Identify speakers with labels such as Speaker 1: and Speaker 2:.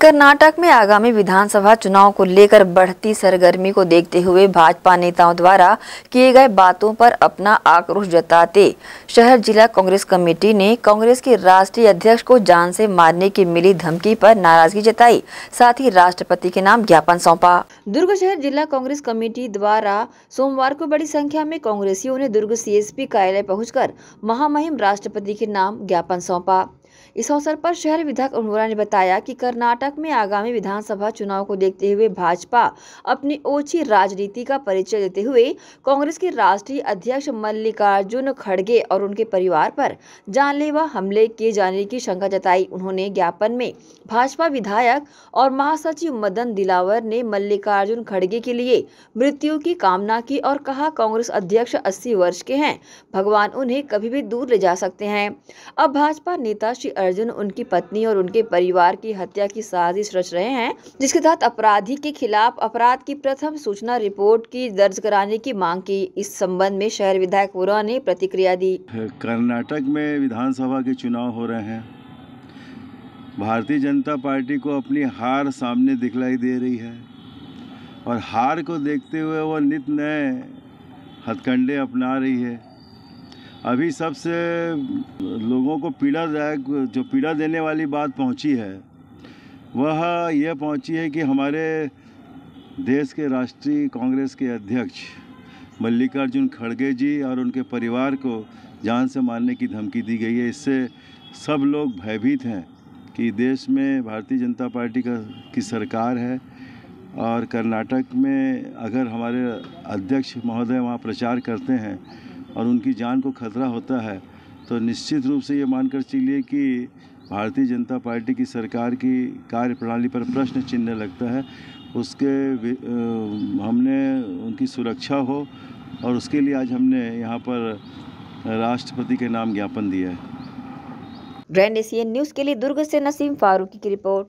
Speaker 1: कर्नाटक में आगामी विधानसभा चुनाव को लेकर बढ़ती सरगर्मी को देखते हुए भाजपा नेताओं द्वारा किए गए बातों पर अपना आक्रोश जताते शहर जिला कांग्रेस कमेटी ने कांग्रेस के राष्ट्रीय अध्यक्ष को जान से मारने की मिली धमकी पर नाराजगी जताई साथ ही राष्ट्रपति के नाम ज्ञापन सौंपा दुर्ग शहर जिला कांग्रेस कमेटी द्वारा सोमवार को बड़ी संख्या में कांग्रेसियों ने दुर्ग सी कार्यालय कर महामहिम राष्ट्रपति के नाम ज्ञापन सौंपा इस अवसर पर शहर विधायक उन्होरा ने बताया कि कर्नाटक में आगामी विधानसभा चुनाव को देखते हुए भाजपा अपनी ओछी राजनीति का परिचय देते हुए कांग्रेस के राष्ट्रीय अध्यक्ष मल्लिकार्जुन खड़गे और उनके परिवार पर जानलेवा हमले किए जाने की शंका जताई उन्होंने ज्ञापन में भाजपा विधायक और महासचिव मदन दिलावर ने मल्लिकार्जुन खड़गे के लिए मृत्यु की कामना की और कहा कांग्रेस अध्यक्ष अस्सी वर्ष के हैं भगवान उन्हें कभी भी दूर ले जा सकते हैं अब भाजपा नेता श्री अर्जुन उनकी पत्नी और उनके परिवार की हत्या की साजिश रच रहे हैं जिसके तहत अपराधी के खिलाफ अपराध की प्रथम सूचना रिपोर्ट की दर्ज कराने की मांग की इस संबंध में शहर विधायक वोरा ने प्रतिक्रिया दी
Speaker 2: कर्नाटक में विधानसभा के चुनाव हो रहे हैं भारतीय जनता पार्टी को अपनी हार सामने दिखलाई दे रही है और हार को देखते हुए वो नित नए हथकंडे अपना रही है अभी सबसे लोगों को पीड़ादायक जो पीड़ा देने वाली बात पहुंची है वह यह पहुंची है कि हमारे देश के राष्ट्रीय कांग्रेस के अध्यक्ष मल्लिकार्जुन खड़गे जी और उनके परिवार को जान से मारने की धमकी दी गई है इससे सब लोग भयभीत हैं कि देश में भारतीय जनता पार्टी का की सरकार है और कर्नाटक में अगर हमारे अध्यक्ष महोदय वहाँ प्रचार करते हैं और उनकी जान को खतरा होता है तो निश्चित रूप से ये मानकर चलिए कि भारतीय जनता पार्टी की सरकार की कार्य प्रणाली पर प्रश्न चिन्ह लगता है उसके हमने उनकी सुरक्षा हो और उसके लिए आज हमने यहाँ पर राष्ट्रपति के नाम ज्ञापन दिया है
Speaker 1: ग्रैंड एशियन न्यूज़ के लिए दुर्ग से नसीम फारूकी की रिपोर्ट